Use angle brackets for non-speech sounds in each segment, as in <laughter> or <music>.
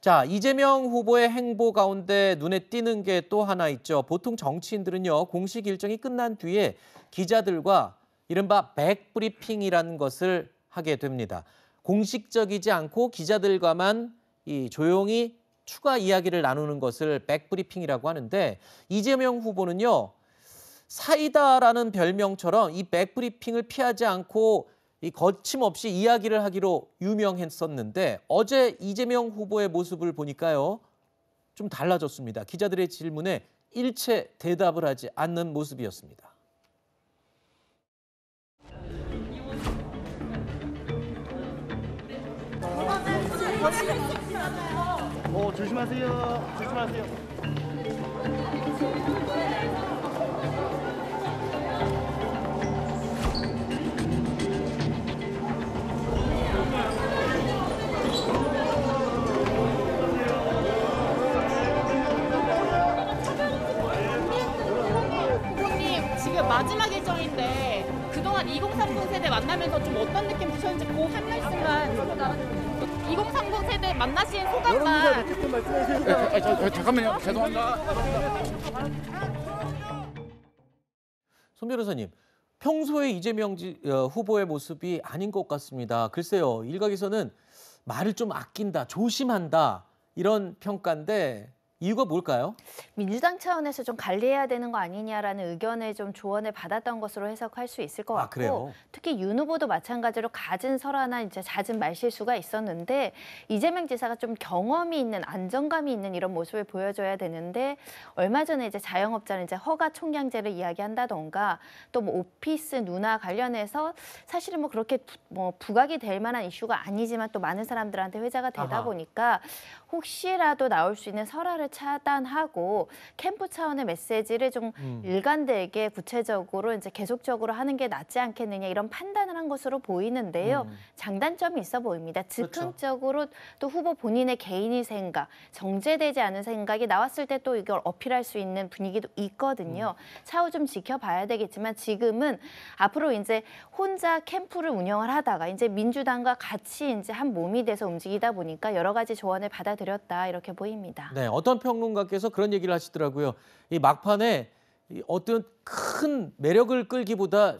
자, 이재명 후보의 행보 가운데 눈에 띄는 게 또 하나 있죠. 보통 정치인들은요, 공식 일정이 끝난 뒤에 기자들과 이른바 백브리핑이라는 것을 하게 됩니다. 공식적이지 않고 기자들과만 이 조용히 추가 이야기를 나누는 것을 백브리핑이라고 하는데 이재명 후보는요. 사이다라는 별명처럼 이 백브리핑을 피하지 않고 이 거침없이 이야기를 하기로 유명했었는데 어제 이재명 후보의 모습을 보니까요. 좀 달라졌습니다. 기자들의 질문에 일체 대답을 하지 않는 모습이었습니다. 어, 조심하세요. 조심하세요. 지금 마지막 일정인데 그동안 2030 세대 만나면서 좀 어떤 느낌 드셨는지 그한 말씀만 2030 세대 만나신 소감만 예, 저- 저- 잠깐만요. 죄송합니다. 손 변호사님, 평소에 이재명 지- 어, 후보의 모습이 아닌 것 같습니다. 글쎄요, 일각에서는 말을 좀 아낀다, 조심한다 이런 평가인데 이유가 뭘까요? 민주당 차원에서 좀 관리해야 되는 거 아니냐라는 의견을 좀 조언을 받았던 것으로 해석할 수 있을 것 아, 같고 아, 특히 윤 후보도 마찬가지로 가진 설화나 이제 잦은 말실수가 있었는데 이재명 지사가 좀 경험이 있는 안정감이 있는 이런 모습을 보여줘야 되는데 얼마 전에 이제 자영업자는 이제 허가 총량제를 이야기한다던가 또 뭐 오피스 누나 관련해서 사실은 뭐 그렇게 부, 뭐 부각이 될 만한 이슈가 아니지만 또 많은 사람들한테 회자가 되다 아하. 보니까 혹시라도 나올 수 있는 설화를 차단하고 캠프 차원의 메시지를 좀 음. 일관되게 구체적으로 이제 계속적으로 하는 게 낫지 않겠느냐 이런 판단을 한 것으로 보이는데요. 음. 장단점이 있어 보입니다. 그렇죠. 즉흥적으로 그렇죠. 또 후보 본인의 개인의 생각, 정제되지 않은 생각이 나왔을 때 또 이걸 어필할 수 있는 분위기도 있거든요. 음. 차후 좀 지켜봐야 되겠지만 지금은 앞으로 이제 혼자 캠프를 운영을 하다가 이제 민주당과 같이 이제 한 몸이 돼서 움직이다 보니까 여러 가지 조언을 받아들였다 이렇게 보입니다. 네, 어떤 평론가께서 그런 얘기를 하시더라고요. 이 막판에 어떤 큰 매력을 끌기보다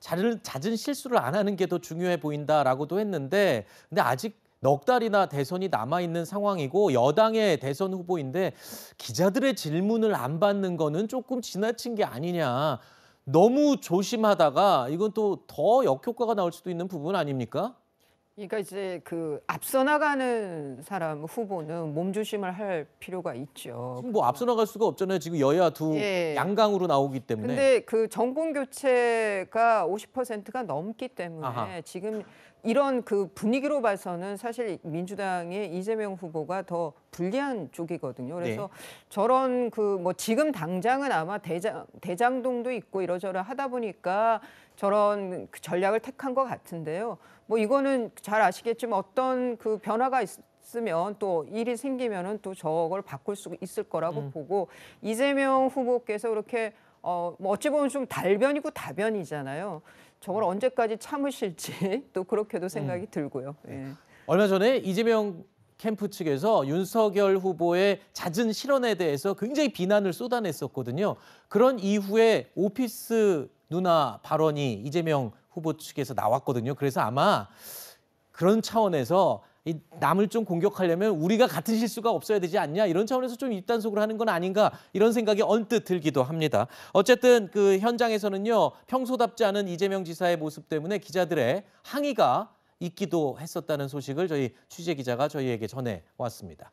잦은, 잦은 실수를 안 하는 게 더 중요해 보인다라고도 했는데 근데 아직 넉 달이나 대선이 남아 있는 상황이고 여당의 대선 후보인데 기자들의 질문을 안 받는 거는 조금 지나친 게 아니냐. 너무 조심하다가 이건 또 더 역효과가 나올 수도 있는 부분 아닙니까? 그러니까 이제 그 앞서 나가는 사람 후보는 몸조심을 할 필요가 있죠. 지금 뭐 앞서 나갈 수가 없잖아요. 지금 여야 두 예. 양강으로 나오기 때문에. 근데 그 정권 교체가 50%가 넘기 때문에 아하. 지금 이런 그 분위기로 봐서는 사실 민주당의 이재명 후보가 더 불리한 쪽이거든요. 네. 그래서 네. 저런 그 뭐 지금 당장은 아마 대장 대장동도 있고 이러저러 하다 보니까 저런 그 전략을 택한 것 같은데요. 뭐 이거는 잘 아시겠지만 어떤 그 변화가 있, 쓰면 또 일이 생기면은 또 저걸 바꿀 수 있을 거라고 음. 보고 이재명 후보께서 그렇게 어, 뭐 어찌 보면 좀 달변이고 다변이잖아요. 저걸 음. 언제까지 참으실지 <laughs> 또 그렇게도 생각이 음. 들고요. 네. 예. 얼마 전에 이재명 캠프 측에서 윤석열 후보의 잦은 실언에 대해서 굉장히 비난을 쏟아냈었거든요. 그런 이후에 오피스 누나 발언이 이재명 후보 측에서 나왔거든요. 그래서 아마 그런 차원에서 이 남을 좀 공격하려면 우리가 같은 실수가 없어야 되지 않냐 이런 차원에서 좀 입단속을 하는 건 아닌가 이런 생각이 언뜻 들기도 합니다. 어쨌든 그 현장에서는요 평소답지 않은 이재명 지사의 모습 때문에 기자들의 항의가 있기도 했었다는 소식을 저희 취재 기자가 저희에게 전해 왔습니다.